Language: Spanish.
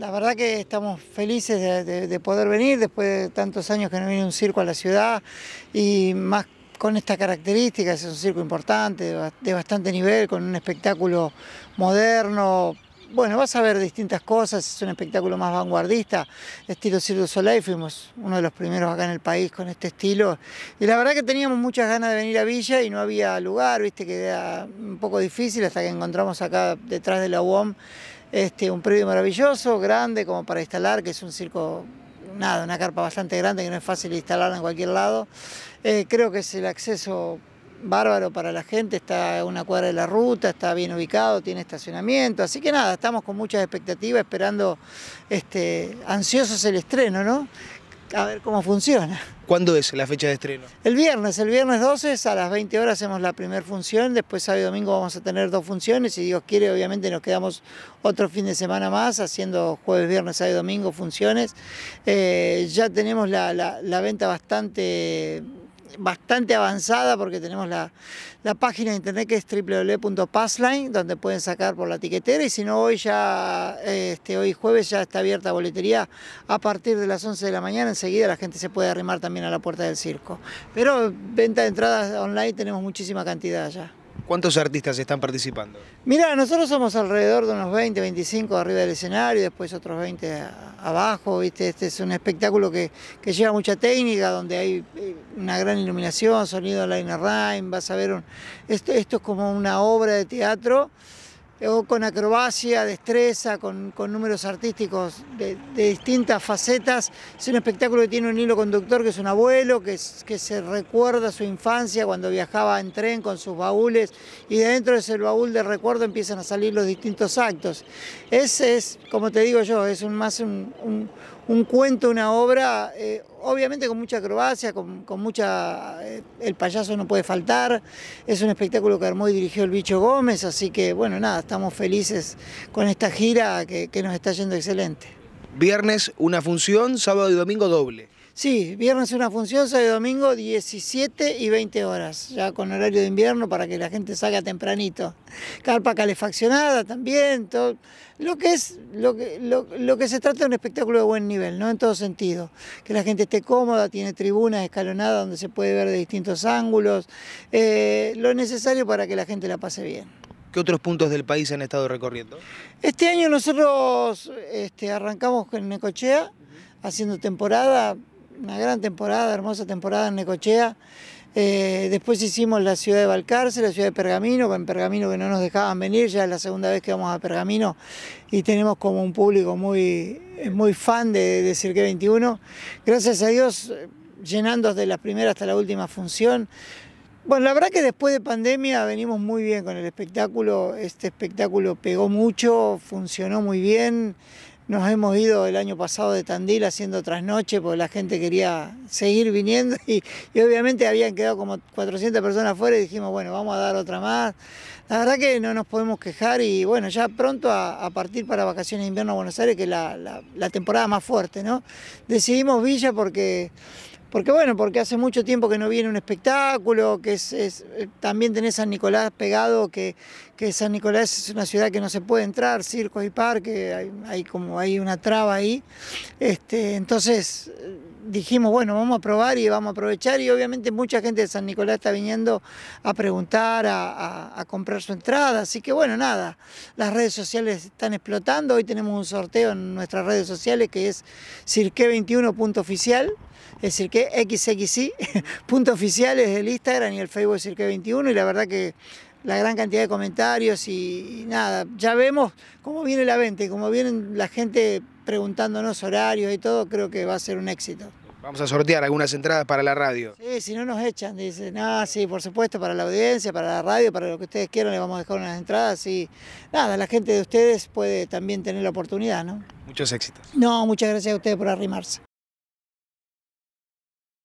La verdad que estamos felices de, poder venir después de tantos años que no viene un circo a la ciudad y más con estas características, es un circo importante, de bastante nivel, con un espectáculo moderno. Bueno, vas a ver distintas cosas, es un espectáculo más vanguardista, estilo Circo Soleil, fuimos uno de los primeros acá en el país con este estilo. Y la verdad que teníamos muchas ganas de venir a Villa y no había lugar, viste que era un poco difícil hasta que encontramos acá detrás de la UOM este, un predio maravilloso, grande, como para instalar, que es un circo, nada, una carpa bastante grande que no es fácil instalar en cualquier lado. Eh, creo que es el acceso bárbaro para la gente, está a una cuadra de la ruta, está bien ubicado, tiene estacionamiento, así que nada, estamos con muchas expectativas, esperando este, ansiosos el estreno, ¿no? a ver cómo funciona. ¿Cuándo es la fecha de estreno? El viernes, el viernes 12 a las 20 horas hacemos la primera función, después sábado y domingo vamos a tener dos funciones, si Dios quiere obviamente nos quedamos otro fin de semana más haciendo jueves, viernes, sábado y domingo funciones. Eh, ya tenemos la venta bastante bastante avanzada porque tenemos la, página de internet que es www.passline, donde pueden sacar por la tiquetera y si no hoy ya, este, hoy jueves ya está abierta boletería a partir de las 11 de la mañana, enseguida la gente se puede arrimar también a la puerta del circo. Pero venta de entradas online tenemos muchísima cantidad ya. ¿Cuántos artistas están participando? Mira, nosotros somos alrededor de unos 20, 25 arriba del escenario, después otros 20 abajo, ¿viste? Este es un espectáculo que, lleva mucha técnica, donde hay eh, una gran iluminación, sonido line rhyme, vas a ver un... esto es como una obra de teatro o con acrobacia, destreza, con, números artísticos de, distintas facetas. Es un espectáculo que tiene un hilo conductor, que es un abuelo, que, que se recuerda su infancia cuando viajaba en tren con sus baúles y dentro de ese baúl de recuerdo empiezan a salir los distintos actos. Ese es, como te digo yo, es un, más un, cuento, una obra eh, obviamente con mucha acrobacia, con, mucha... Eh, el payaso no puede faltar, es un espectáculo que armó y dirigió el bicho Gómez, así que bueno, nada, estamos felices con esta gira que, que nos está yendo excelente. Viernes una función, sábado y domingo doble. Sí, viernes una función, sábado y domingo 17 y 20 horas, ya con horario de invierno para que la gente salga tempranito. Carpa calefaccionada también, todo, lo que es lo que, lo, que se trata de un espectáculo de buen nivel, ¿no? En todo sentido, que la gente esté cómoda, tiene tribunas escalonadas donde se puede ver de distintos ángulos, eh, lo necesario para que la gente la pase bien. ¿Qué otros puntos del país han estado recorriendo? Este año nosotros este, arrancamos en Necochea, haciendo temporada, una gran temporada, hermosa temporada en Necochea. Eh, después hicimos la ciudad de Valcarce, la ciudad de Pergamino, en Pergamino que no nos dejaban venir, ya es la segunda vez que vamos a Pergamino y tenemos como un público muy, muy fan de, de Cirque 21. Gracias a Dios, llenando de la primera hasta la última función. Bueno, la verdad que después de pandemia venimos muy bien con el espectáculo, este espectáculo pegó mucho, funcionó muy bien. Nos hemos ido el año pasado de Tandil haciendo trasnoche porque la gente quería seguir viniendo y, obviamente habían quedado como 400 personas afuera y dijimos, bueno, vamos a dar otra más. La verdad que no nos podemos quejar y bueno, ya pronto a, partir para vacaciones de invierno a Buenos Aires, que es la temporada más fuerte, ¿no? Decidimos Villa porque porque bueno, porque hace mucho tiempo que no viene un espectáculo, que es, eh, también tenés San Nicolás pegado, que, San Nicolás es una ciudad que no se puede entrar, circo y parque, hay, hay, como hay una traba ahí. Este, entonces dijimos, bueno, vamos a probar y vamos a aprovechar y obviamente mucha gente de San Nicolás está viniendo a preguntar, a, comprar su entrada, así que bueno, nada, las redes sociales están explotando, hoy tenemos un sorteo en nuestras redes sociales que es cirque21.oficial, es decir que es el Instagram y el Facebook de Cirque 21 y la verdad que la gran cantidad de comentarios y, nada, ya vemos cómo viene la venta y cómo vienen la gente preguntándonos horarios y todo, creo que va a ser un éxito. Vamos a sortear algunas entradas para la radio. Sí, si no nos echan, dicen, ah, sí, por supuesto, para la audiencia, para la radio, para lo que ustedes quieran, le vamos a dejar unas entradas y nada, la gente de ustedes puede también tener la oportunidad, ¿no? Muchos éxitos. No, muchas gracias a ustedes por arrimarse.